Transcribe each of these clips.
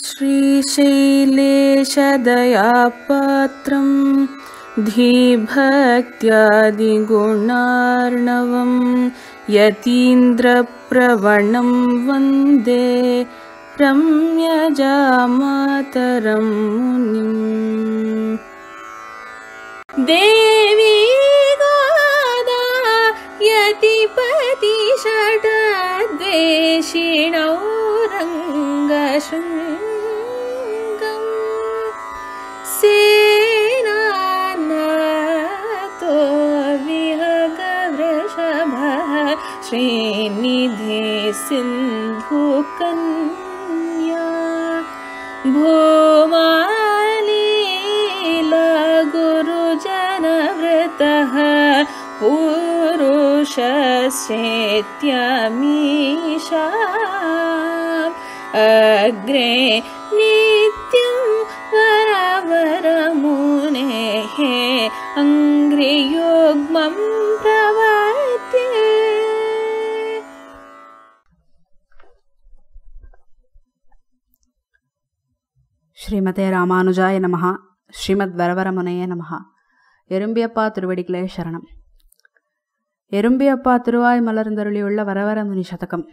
श्रीशैलेशदया पात्रम् धीभक्त्यादिगुणार्णवम् यतीन्द्रप्रवणं वन्दे प्रम्यजामातरं मुनिम् देवी षड् रङ्गशृङ्गम् सेनानातो विहगवृषभः श्रीनिधे सिन्धुकन् शेत्यमीशा अग्रे नित्यं वरावरमुने हे अङ्ग्रियोग्मं प्रवर्ते श्रीमते रामानुजाय नमः श्रीमद्वरवरमुनये नमः एरुम्बियप्पा तिरुवडिक्ले शरणम् எறும்பியப்பா திருவாய் மலர்ந்தருளியுள்ள வரவர முனி சதகம்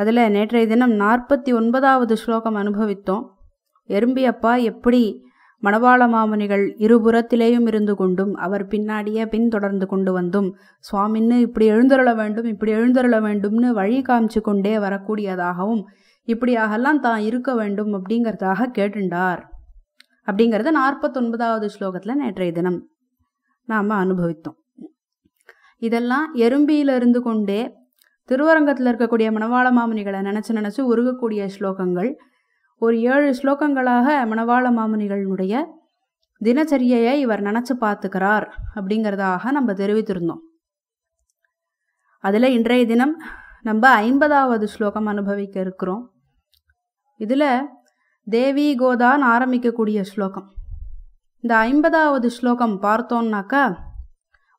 அதில் நேற்றைய தினம் நாற்பத்தி ஒன்பதாவது ஸ்லோகம் அனுபவித்தோம் எறும்பியப்பா எப்படி மணவாள மாமுனிகள் இருபுறத்திலேயும் இருந்து கொண்டும் அவர் பின்னாடியே பின்தொடர்ந்து கொண்டு வந்தும் சுவாமின்னு இப்படி எழுந்தருள வேண்டும் இப்படி எழுந்தருள வேண்டும்னு வழி காமிச்சு கொண்டே வரக்கூடியதாகவும் இப்படியாகலாம் தான் இருக்க வேண்டும் அப்படிங்கிறதாக கேட்டுண்டார் அப்படிங்கிறத நாற்பத்தொன்பதாவது ஸ்லோகத்தில் நேற்றைய தினம் நாம் அனுபவித்தோம் இதெல்லாம் எறும்பியில் இருந்து கொண்டே திருவரங்கத்தில் இருக்கக்கூடிய மணவாள மாமுனிகளை நினச்சி நினச்சி உருகக்கூடிய ஸ்லோகங்கள் ஒரு ஏழு ஸ்லோகங்களாக மணவாள மாமுனிகளினுடைய தினச்சரியையை இவர் நினச்சி பார்த்துக்கிறார் அப்படிங்கிறதாக நம்ம தெரிவித்திருந்தோம் அதில் இன்றைய தினம் நம்ம ஐம்பதாவது ஸ்லோகம் அனுபவிக்க இருக்கிறோம் இதில் தேவி கோதான் ஆரம்பிக்கக்கூடிய ஸ்லோகம் இந்த ஐம்பதாவது ஸ்லோகம் பார்த்தோன்னாக்கா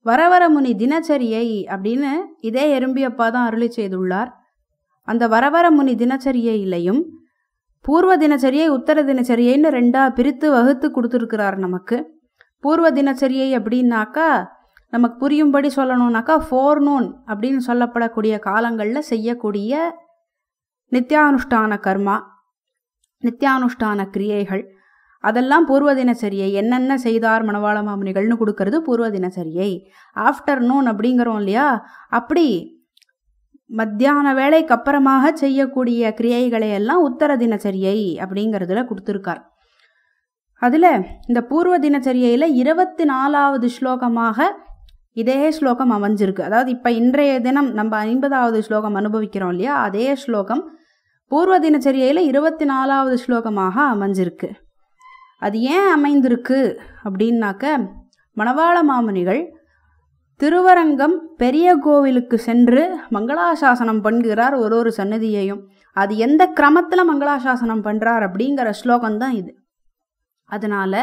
வரவரமுனி தினச்சரியை அப்படின்னு இதே எறும்பியப்பா தான் அருளி செய்துள்ளார் அந்த வரவரமுனி தினச்சரியையிலையும் பூர்வ தினச்சரியை உத்தர தினச்சரியைன்னு ரெண்டா பிரித்து வகுத்து கொடுத்துருக்கிறார் நமக்கு பூர்வ தினச்சரியை அப்படின்னாக்கா நமக்கு புரியும்படி சொல்லணுன்னாக்கா ஃபோர் நூன் அப்படின்னு சொல்லப்படக்கூடிய காலங்களில் செய்யக்கூடிய நித்தியானுஷ்டான கர்மா நித்தியானுஷ்டான கிரியைகள் அதெல்லாம் பூர்வ தினசரியை என்னென்ன செய்தார் மணவாள மாமுனிகள்னு கொடுக்கறது பூர்வ தினசரியை ஆஃப்டர்நூன் அப்படிங்கிறோம் இல்லையா அப்படி மத்தியான வேலைக்கு அப்புறமாக செய்யக்கூடிய கிரியைகளை எல்லாம் உத்தர தினச்சரியை அப்படிங்கிறதுல கொடுத்துருக்கார் அதில் இந்த பூர்வ தினச்சரியையில் இருபத்தி நாலாவது ஸ்லோகமாக இதே ஸ்லோகம் அமைஞ்சிருக்கு அதாவது இப்போ இன்றைய தினம் நம்ம ஐம்பதாவது ஸ்லோகம் அனுபவிக்கிறோம் இல்லையா அதே ஸ்லோகம் பூர்வ தினச்சரியையில் இருபத்தி நாலாவது ஸ்லோகமாக அமைஞ்சிருக்கு அது ஏன் அமைந்திருக்கு அப்படின்னாக்க மணவாள மாமுனிகள் திருவரங்கம் பெரிய கோவிலுக்கு சென்று மங்களாசாசனம் பண்ணுகிறார் ஒரு ஒரு சன்னதியையும் அது எந்த கிரமத்தில் மங்களாசாசனம் பண்ணுறார் அப்படிங்கிற ஸ்லோகம் தான் இது அதனால்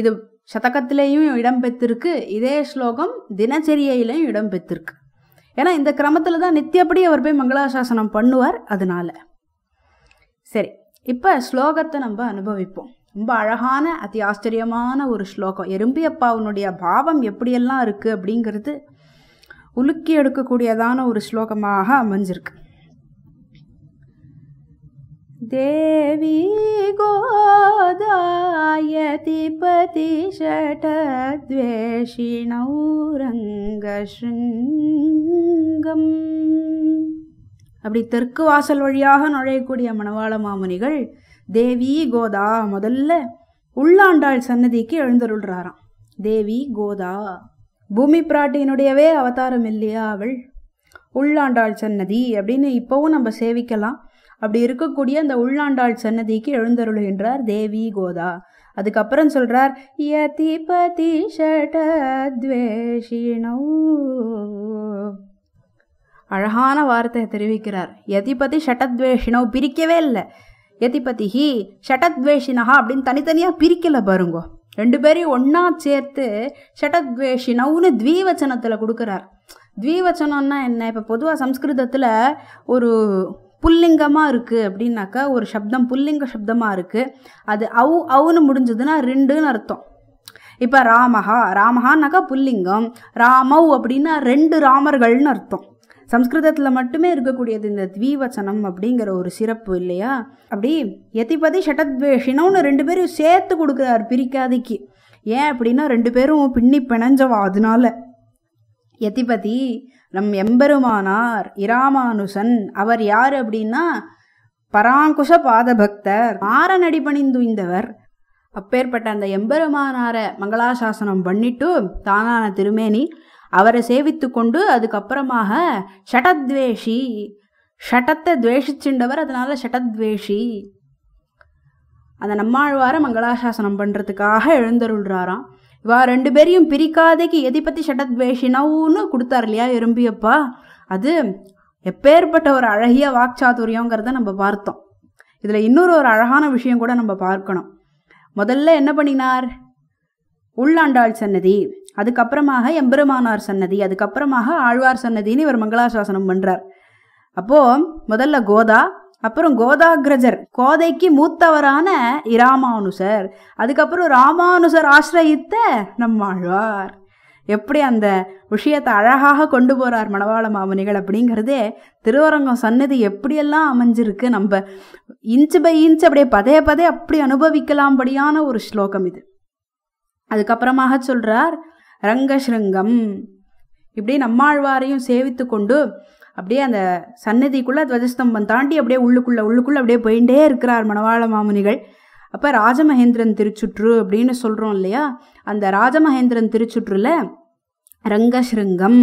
இது சதகத்திலேயும் இடம்பெற்றிருக்கு இதே ஸ்லோகம் தினச்சரியையிலையும் இடம்பெற்றிருக்கு ஏன்னா இந்த கிரமத்தில் தான் நித்தியப்படி அவர் போய் மங்களாசாசனம் பண்ணுவார் அதனால சரி இப்போ ஸ்லோகத்தை நம்ம அனுபவிப்போம் ரொம்ப அழகான அதி ஆச்சரியமான ஒரு ஸ்லோகம் எறும்பியப்பாவுனுடைய பாவம் எப்படியெல்லாம் இருக்குது அப்படிங்கிறது உலுக்கி எடுக்கக்கூடியதான ஒரு ஸ்லோகமாக அமைஞ்சிருக்கு தேவி கோதாயதிபதிஷடத்வேஷிணௌரங்கசிருங்கம் அப்படி தெற்கு வாசல் வழியாக நுழையக்கூடிய மணவாள மாமுனிகள் தேவி கோதா முதல்ல உள்ளாண்டாள் சன்னதிக்கு எழுந்தருள்றாராம் தேவி கோதா பூமி பிராட்டியினுடையவே அவதாரம் இல்லையா அவள் உள்ளாண்டாள் சன்னதி அப்படின்னு இப்போவும் நம்ம சேவிக்கலாம் அப்படி இருக்கக்கூடிய அந்த உள்ளாண்டாள் சன்னதிக்கு எழுந்தருளுகின்றார் தேவி கோதா அதுக்கப்புறம் சொல்றார் யதி பதி ஷடத்வேஷிணோ அழகான வார்த்தை தெரிவிக்கிறார் யதிபதி ஷட்டத்வேஷினோ பிரிக்கவே இல்லை எதிபதிகி ஷடத்வேஷினஹா அப்படின்னு தனித்தனியாக பிரிக்கலை பாருங்கோ ரெண்டு பேரையும் ஒன்றா சேர்த்து ஷடத்வேஷினவுன்னு த்வீவச்சனத்தில் கொடுக்குறார் த்வீவச்சனம்னா என்ன இப்போ பொதுவாக சம்ஸ்கிருதத்தில் ஒரு புல்லிங்கமாக இருக்குது அப்படின்னாக்கா ஒரு சப்தம் புல்லிங்க சப்தமாக இருக்குது அது அவு அவுன்னு முடிஞ்சதுன்னா ரெண்டுன்னு அர்த்தம் இப்போ ராமஹா ராமஹான்னாக்கா புல்லிங்கம் ராமவ் அப்படின்னா ரெண்டு ராமர்கள்னு அர்த்தம் சம்ஸ்கிருதத்தில் மட்டுமே இருக்கக்கூடியது இந்த த்வீவச்சனம் அப்படிங்கிற ஒரு சிறப்பு இல்லையா அப்படி எதிபதி ஷட்டத்வேஷினம்னு ரெண்டு பேரும் சேர்த்து கொடுக்குறார் பிரிக்காதிக்கு ஏன் அப்படின்னா ரெண்டு பேரும் பின்னி பிணைஞ்சவா அதனால எதிபதி நம் எம்பெருமானார் இராமானுசன் அவர் யார் அப்படின்னா பராங்குஷ பாத பக்தர் மாறநடி பணிந்துய்ந்தவர் அப்பேற்பட்ட அந்த எம்பெருமானாரை மங்களாசாசனம் பண்ணிட்டு தானான திருமேனி அவரை சேவித்து கொண்டு அதுக்கப்புறமாக ஷடத்வேஷி ஷடத்தை துவேஷிச்சுண்டவர் அதனால் ஷடத்வேஷி அந்த நம்மாழ்வார மங்களாசாசனம் பண்ணுறதுக்காக எழுந்தருள்றாராம் இவா ரெண்டு பேரையும் பிரிக்காதைக்கு எதை பற்றி ஷடத்வேஷினவுன்னு கொடுத்தார் இல்லையா எறும்பியப்பா அது எப்பேற்பட்ட ஒரு அழகிய வாக்சாதுரியங்கிறத நம்ம பார்த்தோம் இதில் இன்னொரு ஒரு அழகான விஷயம் கூட நம்ம பார்க்கணும் முதல்ல என்ன பண்ணினார் உள்ளாண்டாள் சன்னதி அதுக்கப்புறமாக எம்பெருமானார் சன்னதி அதுக்கப்புறமாக ஆழ்வார் சன்னதின்னு இவர் மங்களாசாசனம் பண்ணுறார் அப்போது முதல்ல கோதா அப்புறம் கோதாகிரஜர் கோதைக்கு மூத்தவரான இராமானுசர் அதுக்கப்புறம் ராமானுசர் ஆசிரயித்த நம்மாழ்வார் எப்படி அந்த விஷயத்தை அழகாக கொண்டு போகிறார் மணவாள மாமுனிகள் அப்படிங்கிறதே திருவரங்கம் சன்னதி எப்படியெல்லாம் அமைஞ்சிருக்கு நம்ம இன்ச்சு பை இன்ச்சு அப்படியே பதே பதே அப்படி அனுபவிக்கலாம்படியான ஒரு ஸ்லோகம் இது அதுக்கப்புறமாக சொல்கிறார் ரங்கசிருங்கம் இப்படியே நம்மாழ்வாரையும் சேவித்து கொண்டு அப்படியே அந்த சன்னதிக்குள்ளே துவஜஸ்தம்பம் தாண்டி அப்படியே உள்ளுக்குள்ளே உள்ளுக்குள்ளே அப்படியே போயிட்டே இருக்கிறார் மணவாள மாமுனிகள் அப்போ ராஜமகேந்திரன் திருச்சுற்று அப்படின்னு சொல்கிறோம் இல்லையா அந்த ராஜமகேந்திரன் திருச்சுற்றுல ரங்கசிருங்கம்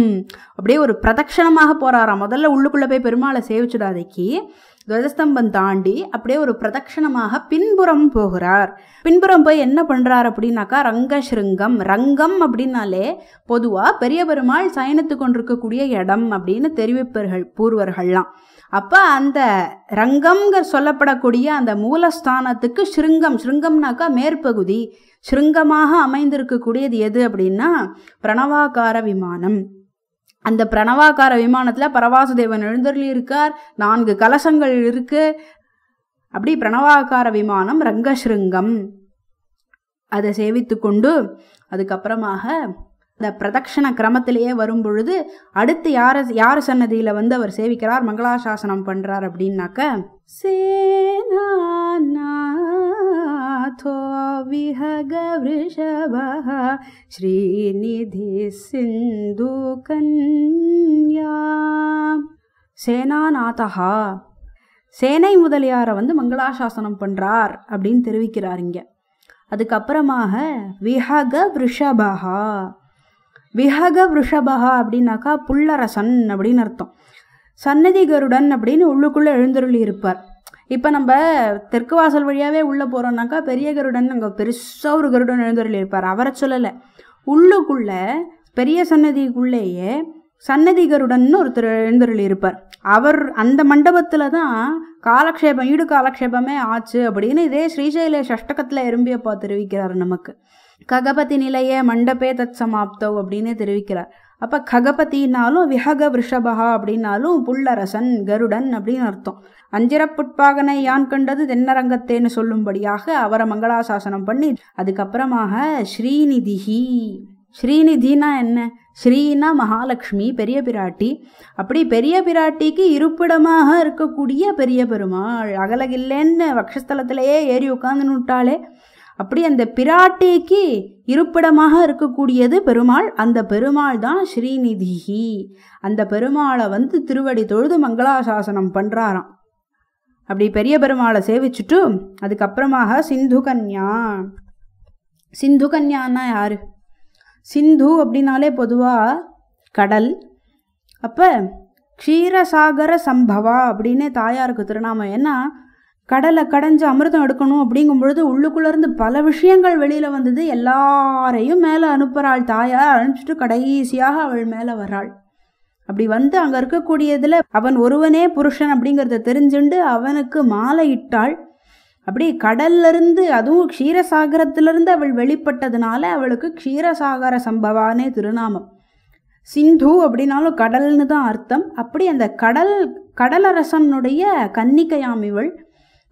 அப்படியே ஒரு பிரதட்சணமாக போகிறாராம் முதல்ல உள்ளுக்குள்ளே போய் பெருமாளை சேவிச்சுடாதைக்கு துவஜஸ்தம்பம் தாண்டி அப்படியே ஒரு பிரதட்சணமாக பின்புறம் போகிறார் பின்புறம் போய் என்ன பண்ணுறார் அப்படின்னாக்கா ரங்கஸ்ருங்கம் ரங்கம் அப்படின்னாலே பொதுவாக பெரிய பெருமாள் சயனித்து கொண்டிருக்கக்கூடிய இடம் அப்படின்னு தெரிவிப்பர்கள் பூர்வர்கள்லாம் அப்போ அந்த ரங்கம்ங்கிற சொல்லப்படக்கூடிய அந்த மூலஸ்தானத்துக்கு ஸ்ருங்கம் ஸ்ருங்கம்னாக்கா மேற்பகுதி ஸ்ருங்கமாக அமைந்திருக்கக்கூடியது எது அப்படின்னா பிரணவாகார விமானம் அந்த பிரணவாக்கார விமானத்துல பரவாசுதேவன் எழுந்தருளி இருக்கார் நான்கு கலசங்கள் இருக்கு அப்படி பிரணவாக்கார விமானம் ரங்கஸ்ருங்கம் அதை சேவித்து கொண்டு அதுக்கப்புறமாக இந்த பிரதக்ஷண கிரமத்திலேயே வரும் பொழுது அடுத்து யார யார் சன்னதியில் வந்து அவர் சேவிக்கிறார் மங்களாசாசனம் பண்ணுறார் அப்படின்னாக்க சேனா नाथो विहगवृषभः श्रीनिधिसिन्धुकन्या சேனாநாதா சேனை முதலியாரை வந்து மங்களாசாசனம் பண்ணுறார் அப்படின்னு தெரிவிக்கிறார் இங்கே அதுக்கப்புறமாக விஹக விருஷபகா விஹக விருஷபகா அப்படின்னாக்கா புல்லரசன் அப்படின்னு அர்த்தம் சன்னதிகருடன் அப்படின்னு உள்ளுக்குள்ளே எழுந்தருளி இருப்பார் இப்போ நம்ம தெற்கு வாசல் வழியாகவே உள்ளே போகிறோம்னாக்கா பெரிய கருடன் அங்கே பெருசாக ஒரு கருடன் எழுந்தொருள் இருப்பார் அவரை சொல்லலை உள்ளுக்குள்ளே பெரிய சன்னதிக்குள்ளேயே சன்னதி கருடன்னு ஒருத்தர் எழுந்தருள் இருப்பார் அவர் அந்த மண்டபத்தில் தான் காலக்ஷேபம் ஈடு காலக்ஷேபமே ஆச்சு அப்படின்னு இதே ஸ்ரீசைல சஷ்டகத்தில் எறும்பியப்பா தெரிவிக்கிறார் நமக்கு ககபதி நிலைய மண்டபே தத் சமாப்தோ அப்படின்னு தெரிவிக்கிறார் அப்போ ககபதினாலும் விஹக விஷபகா அப்படின்னாலும் புல்லரசன் கருடன் அப்படின்னு அர்த்தம் அஞ்சிரப்புட்பாகனை யான் கண்டது தென்னரங்கத்தேன்னு சொல்லும்படியாக அவரை மங்களாசாசனம் பண்ணி அதுக்கப்புறமாக ஸ்ரீநிதிஹி ஸ்ரீநிதினா என்ன ஸ்ரீனா மகாலட்சுமி பெரிய பிராட்டி அப்படி பெரிய பிராட்டிக்கு இருப்பிடமாக இருக்கக்கூடிய பெரிய பெருமாள் அகலகில்லேன்னு வக்ஷஸ்தலத்திலேயே ஏறி உட்காந்துன்னு விட்டாலே அப்படி அந்த பிராட்டிக்கு இருப்பிடமாக இருக்கக்கூடியது பெருமாள் அந்த பெருமாள் தான் ஸ்ரீநிதிஹி அந்த பெருமாளை வந்து திருவடி தொழுது மங்களாசாசனம் பண்ணுறாராம் அப்படி பெரிய பெருமாளை சேவிச்சுட்டு அதுக்கப்புறமாக சிந்து கன்யா சிந்து கன்யான்னா யார் சிந்து அப்படின்னாலே பொதுவாக கடல் அப்போ க்ஷீரசாகர சம்பவா அப்படின்னே தாயாருக்கு திருநாமம் ஏன்னா கடலை கடைஞ்சு அமிர்தம் எடுக்கணும் அப்படிங்கும்பொழுது உள்ளுக்குள்ளேருந்து பல விஷயங்கள் வெளியில் வந்தது எல்லாரையும் மேலே அனுப்புகிறாள் தாயார் அனுப்பிச்சிட்டு கடைசியாக அவள் மேலே வர்றாள் அப்படி வந்து அங்கே இருக்கக்கூடியதில் அவன் ஒருவனே புருஷன் அப்படிங்கிறத தெரிஞ்சுண்டு அவனுக்கு மாலை இட்டாள் அப்படி கடல்லிருந்து அதுவும் க்ஷீரசாகரத்திலிருந்து அவள் வெளிப்பட்டதுனால அவளுக்கு க்ஷீரசாகர சம்பவானே திருநாமம் சிந்து அப்படின்னாலும் கடல்னு தான் அர்த்தம் அப்படி அந்த கடல் கடலரசனுடைய கன்னிக்கையாம் இவள்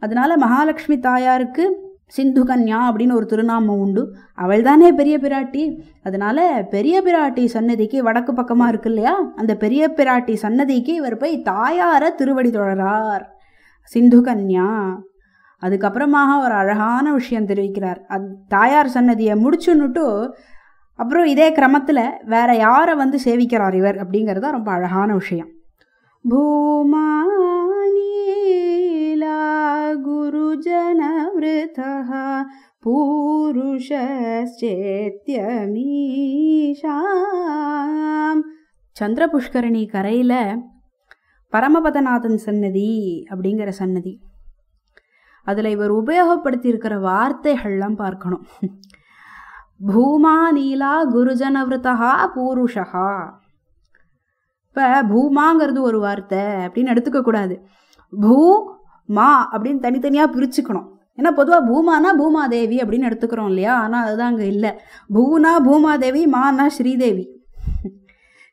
அதனால மகாலட்சுமி தாயாருக்கு சிந்து கன்யா அப்படின்னு ஒரு திருநாமம் உண்டு அவள் தானே பெரிய பிராட்டி அதனால பெரிய பிராட்டி சன்னதிக்கு வடக்கு பக்கமாக இருக்கு இல்லையா அந்த பெரிய பிராட்டி சன்னதிக்கு இவர் போய் தாயாரை திருவடி தொடரார் சிந்து கன்யா அதுக்கப்புறமாக ஒரு அழகான விஷயம் தெரிவிக்கிறார் அத் தாயார் சன்னதியை முடிச்சுன்னுட்டு அப்புறம் இதே கிரமத்தில் வேற யாரை வந்து சேவிக்கிறார் இவர் அப்படிங்கிறது ரொம்ப அழகான விஷயம் பூமா गुरुजनवृतः பூருஷேத்யமீஷாம் சந்திர கரையில் பரமபதநாதன் சன்னதி அப்படிங்கிற சன்னதி அதில் இவர் உபயோகப்படுத்தியிருக்கிற வார்த்தைகள்லாம் பார்க்கணும் பூமா நீலா குருஜனவிரதா பூருஷா இப்போ பூமாங்கிறது ஒரு வார்த்தை அப்படின்னு எடுத்துக்கக்கூடாது பூ மா அப்படின்னு தனித்தனியாக பிரிச்சுக்கணும் ஏன்னா பொதுவாக பூமானா பூமாதேவி அப்படின்னு எடுத்துக்கிறோம் இல்லையா ஆனால் அதுதான் அங்கே இல்லை பூனா பூமாதேவி மானா ஸ்ரீதேவி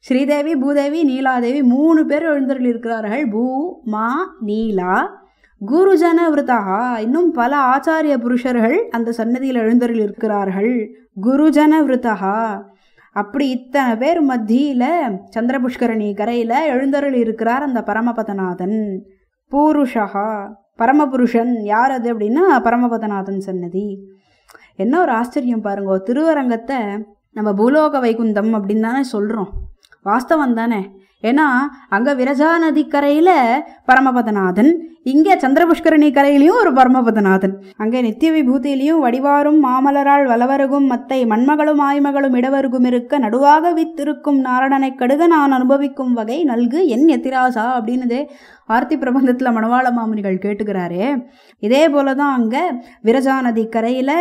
ஸ்ரீதேவி பூதேவி நீலாதேவி மூணு பேர் எழுந்தருள் இருக்கிறார்கள் பூ மா நீலா குருஜன விரதா இன்னும் பல ஆச்சாரிய புருஷர்கள் அந்த சன்னதியில் எழுந்தருள் இருக்கிறார்கள் குருஜன விரதா அப்படி இத்தனை பேர் மத்தியில் சந்திரபுஷ்கரணி கரையில் எழுந்தருள் இருக்கிறார் அந்த பரமபதநாதன் பூருஷா பரமபுருஷன் யார் அது அப்படின்னா பரமபதநாதன் சன்னதி என்ன ஒரு ஆச்சரியம் பாருங்க திருவரங்கத்தை நம்ம பூலோக வைகுந்தம் அப்படின்னு தானே சொல்கிறோம் வாஸ்தவம் தானே ஏன்னா அங்கே விரஜா நதிக்கரையில் பரமபதநாதன் இங்கே சந்திரபுஷ்கரணி கரையிலையும் ஒரு பரமபதநாதன் அங்கே நித்திய விபூதியிலையும் வடிவாரும் மாமலரால் வலவருகும் மத்தை மண்மகளும் ஆய்மகளும் இடவருகும் இருக்க நடுவாக வித்திருக்கும் நாரணனை கடுக நான் அனுபவிக்கும் வகை நல்கு என் எத்திராசா அப்படின்னுதே ஆர்த்தி பிரபந்தத்தில் மணவாள மாமுனிகள் கேட்டுக்கிறாரே இதே போல தான் அங்கே விரஜா நதி கரையில்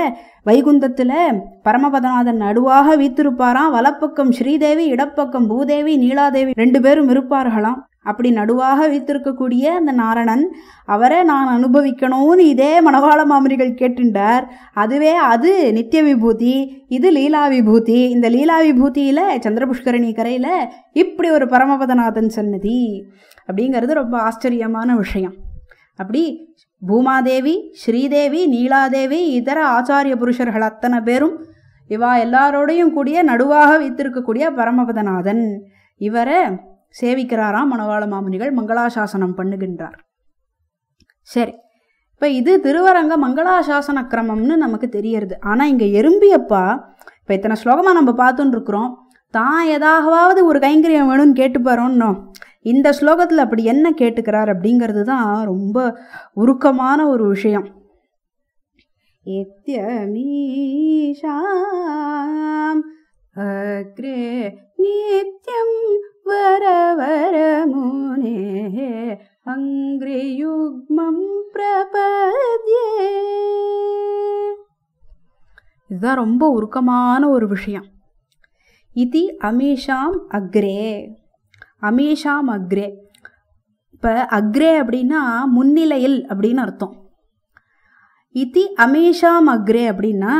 வைகுந்தத்தில் பரமபதநாதன் நடுவாக வீத்திருப்பாராம் வலப்பக்கம் ஸ்ரீதேவி இடப்பக்கம் பூதேவி நீலாதேவி ரெண்டு பேரும் இருப்பார்களாம் அப்படி நடுவாக வைத்திருக்கக்கூடிய அந்த நாரணன் அவரை நான் அனுபவிக்கணும்னு இதே மனவாள மாமரிகள் கேட்டுண்டார் அதுவே அது நித்திய விபூதி இது லீலா விபூதி இந்த லீலா விபூதியில் சந்திரபுஷ்கரணி கரையில் இப்படி ஒரு பரமபதநாதன் சன்னதி அப்படிங்கிறது ரொம்ப ஆச்சரியமான விஷயம் அப்படி பூமாதேவி ஸ்ரீதேவி நீலாதேவி இதர ஆச்சாரிய புருஷர்கள் அத்தனை பேரும் இவா எல்லாரோடையும் கூடிய நடுவாக வைத்திருக்கக்கூடிய பரமபதநாதன் இவரை சேவிக்கிறாராம் மணவாள மாமுனிகள் மங்களாசாசனம் பண்ணுகின்றார் சரி இப்போ இது திருவரங்க மங்களாசாசன கிரமம்னு நமக்கு தெரியறது ஆனால் இங்கே எறும்பியப்பா இப்போ இத்தனை ஸ்லோகமாக நம்ம பார்த்துன்னு இருக்கிறோம் தான் எதாகவாவது ஒரு கைங்கரியம் வேணும்னு கேட்டுப்பாரோன்னோ இந்த ஸ்லோகத்தில் அப்படி என்ன கேட்டுக்கிறார் அப்படிங்கிறது தான் ரொம்ப உருக்கமான ஒரு விஷயம் எத்தியமீஷாம் அக்ரே முனே వరమునే அங்கிரியுக்மம் பிரபத்யே இதுதான் ரொம்ப உருக்கமான ஒரு விஷயம் இது அமீஷாம் அக்ரே அமீஷாம் அக்ரே இப்போ அக்ரே அப்படின்னா முன்னிலையில் அப்படின்னு அர்த்தம் இது அமேஷாம் அக்ரே அப்படின்னா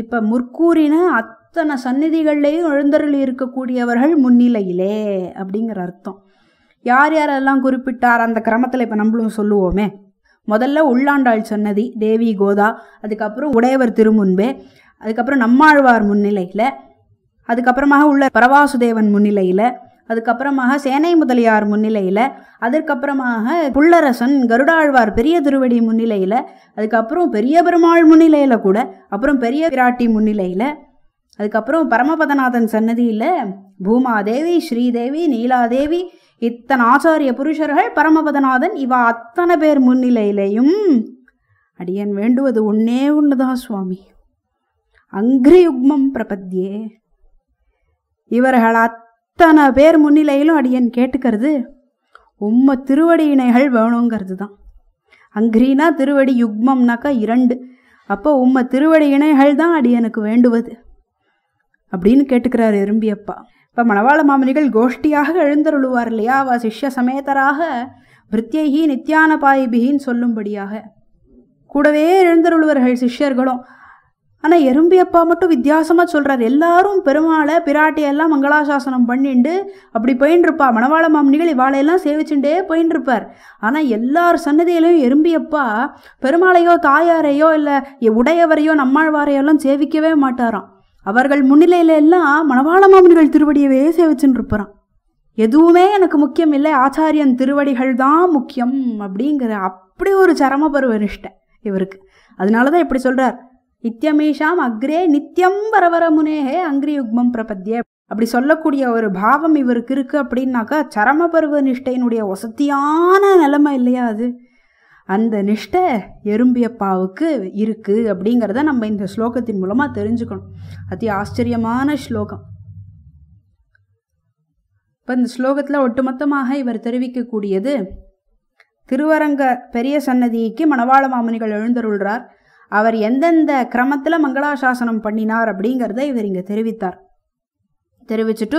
இப்போ முற்கூறின அத் அத்தனை சந்நிதிகள்லேயும் எழுந்தருள் இருக்கக்கூடியவர்கள் முன்னிலையிலே அப்படிங்கிற அர்த்தம் யார் யாரெல்லாம் குறிப்பிட்டார் அந்த கிரமத்தில் இப்போ நம்மளும் சொல்லுவோமே முதல்ல உள்ளாண்டாள் சன்னதி தேவி கோதா அதுக்கப்புறம் உடையவர் திருமுன்பே அதுக்கப்புறம் நம்மாழ்வார் முன்னிலையில் அதுக்கப்புறமாக உள்ள பரவாசுதேவன் முன்னிலையில் அதுக்கப்புறமாக சேனை முதலியார் முன்னிலையில் அதற்கப்புறமாக புள்ளரசன் கருடாழ்வார் பெரிய திருவடி முன்னிலையில் அதுக்கப்புறம் பெரிய பெருமாள் முன்னிலையில் கூட அப்புறம் பெரிய பிராட்டி முன்னிலையில் அதுக்கப்புறம் பரமபதநாதன் சன்னதியில் பூமாதேவி ஸ்ரீதேவி நீலாதேவி இத்தனை ஆச்சாரிய புருஷர்கள் பரமபதநாதன் இவ அத்தனை பேர் முன்னிலையிலையும் அடியன் வேண்டுவது ஒன்னே ஒன்றுதான் சுவாமி அங்கிரியுக்மம் பிரபத்தியே இவர்கள் அத்தனை பேர் முன்னிலையிலும் அடியன் கேட்டுக்கிறது உம்ம திருவடி இணைகள் வேணுங்கிறது தான் அங்கிரினா திருவடி யுக்மம்னாக்கா இரண்டு அப்போ உம்ம திருவடி இணைகள் தான் அடியனுக்கு வேண்டுவது அப்படின்னு கேட்டுக்கிறார் எறும்பியப்பா இப்போ மணவாள மாமனிகள் கோஷ்டியாக எழுந்தருளுவார் இல்லையா அவ சிஷ்ய சமேதராக பிரத்யேகி நித்தியான பாயிபிகின்னு சொல்லும்படியாக கூடவே எழுந்தருள்வர்கள் சிஷ்யர்களும் ஆனால் எறும்பியப்பா மட்டும் வித்தியாசமாக சொல்கிறார் எல்லாரும் பெருமாளை பிராட்டியெல்லாம் மங்களாசாசனம் பண்ணிண்டு அப்படி போயின்ட்டுருப்பா மணவாள மாமனிகள் இவாளையெல்லாம் சேவிச்சுட்டே போயின்ட்டுருப்பார் ஆனால் எல்லார் சன்னதியிலையும் எறும்பியப்பா பெருமாளையோ தாயாரையோ இல்லை உடையவரையோ நம்மாழ்வாரையோ எல்லாம் சேவிக்கவே மாட்டாராம் அவர்கள் முன்னிலையில எல்லாம் மணவாள மாமனிகள் திருவடியவே சேவிச்சுன்னு இருப்பான் எதுவுமே எனக்கு முக்கியம் இல்லை ஆச்சாரியன் திருவடிகள் தான் முக்கியம் அப்படிங்கிற அப்படி ஒரு சரம பருவ நிஷ்டை இவருக்கு அதனால தான் இப்படி சொல்கிறார் நித்தியமீஷாம் அக்ரே நித்தியம் வரவர முனேகே அங்கிரியுக்மம் பிரபத்திய அப்படி சொல்லக்கூடிய ஒரு பாவம் இவருக்கு இருக்குது அப்படின்னாக்கா சரம பருவ நிஷ்டையினுடைய வசதியான நிலைமை இல்லையா அது அந்த நிஷ்டை எறும்பியப்பாவுக்கு இருக்குது அப்படிங்கிறத நம்ம இந்த ஸ்லோகத்தின் மூலமாக தெரிஞ்சுக்கணும் அதி ஆச்சரியமான ஸ்லோகம் இப்போ இந்த ஸ்லோகத்தில் ஒட்டுமொத்தமாக இவர் தெரிவிக்கக்கூடியது திருவரங்க பெரிய சன்னதிக்கு மணவாள மாமனிகள் எழுந்தருள்றார் அவர் எந்தெந்த கிரமத்தில் மங்களாசாசனம் பண்ணினார் அப்படிங்கிறத இவர் இங்கே தெரிவித்தார் தெரிவிச்சுட்டு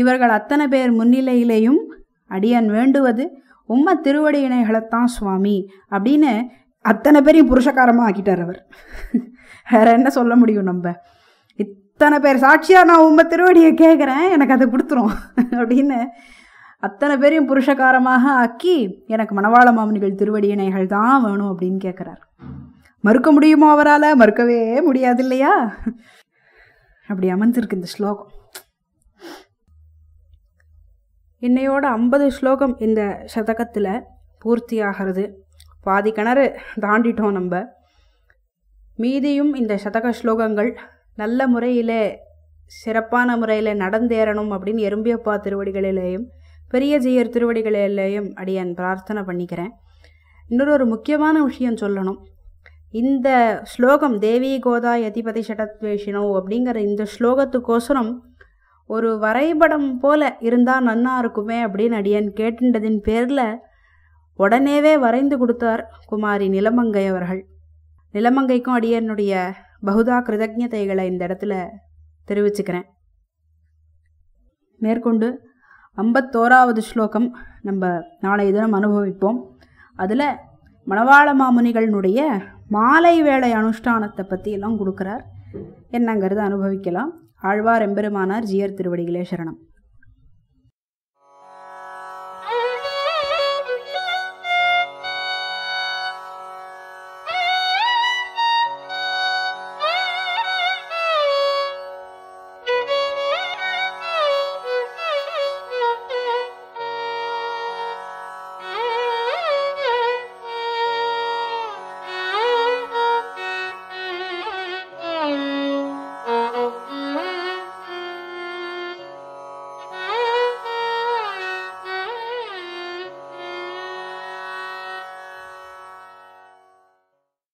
இவர்கள் அத்தனை பேர் முன்னிலையிலேயும் அடியான் வேண்டுவது உம்மை இணைகளைத்தான் சுவாமி அப்படின்னு அத்தனை பேரையும் புருஷக்காரமாக ஆக்கிட்டார் அவர் வேற என்ன சொல்ல முடியும் நம்ம இத்தனை பேர் சாட்சியாக நான் உண்மை திருவடியை கேட்குறேன் எனக்கு அதை கொடுத்துரும் அப்படின்னு அத்தனை பேரையும் புருஷகாரமாக ஆக்கி எனக்கு மணவாள மாமனிகள் திருவடி இணைகள் தான் வேணும் அப்படின்னு கேட்குறார் மறுக்க முடியுமோ அவரால் மறுக்கவே முடியாது இல்லையா அப்படி அமைஞ்சிருக்கு இந்த ஸ்லோகம் இன்னையோட ஐம்பது ஸ்லோகம் இந்த சதகத்தில் பூர்த்தி ஆகிறது பாதி கிணறு தாண்டிட்டோம் நம்ம மீதியும் இந்த சதக ஸ்லோகங்கள் நல்ல முறையில் சிறப்பான முறையில் நடந்தேறணும் அப்படின்னு எறும்பியப்பா திருவடிகளிலேயும் பெரிய ஜெயர் திருவடிகளிலேயும் அடியன் பிரார்த்தனை பண்ணிக்கிறேன் இன்னொரு ஒரு முக்கியமான விஷயம் சொல்லணும் இந்த ஸ்லோகம் தேவி கோதா யதிபதி ஷடத்வேஷினோ அப்படிங்கிற இந்த ஸ்லோகத்துக்கோசரம் ஒரு வரைபடம் போல இருந்தால் நன்னா இருக்குமே அப்படின்னு அடியன் கேட்டுண்டதின் பேரில் உடனேவே வரைந்து கொடுத்தார் குமாரி நிலமங்கை அவர்கள் நிலமங்கைக்கும் அடியனுடைய பகுதா கிருதஜதைகளை இந்த இடத்துல தெரிவிச்சுக்கிறேன் மேற்கொண்டு ஐம்பத்தோராவது ஸ்லோகம் நம்ம நாளை தினம் அனுபவிப்போம் அதில் மணவாள மாமுனிகளினுடைய மாலை வேலை அனுஷ்டானத்தை பற்றியெல்லாம் கொடுக்குறார் என்னங்கிறத அனுபவிக்கலாம் ஆழ்வார் எம்பெருமானார் ஜியர் திருவடிகளே சரணம்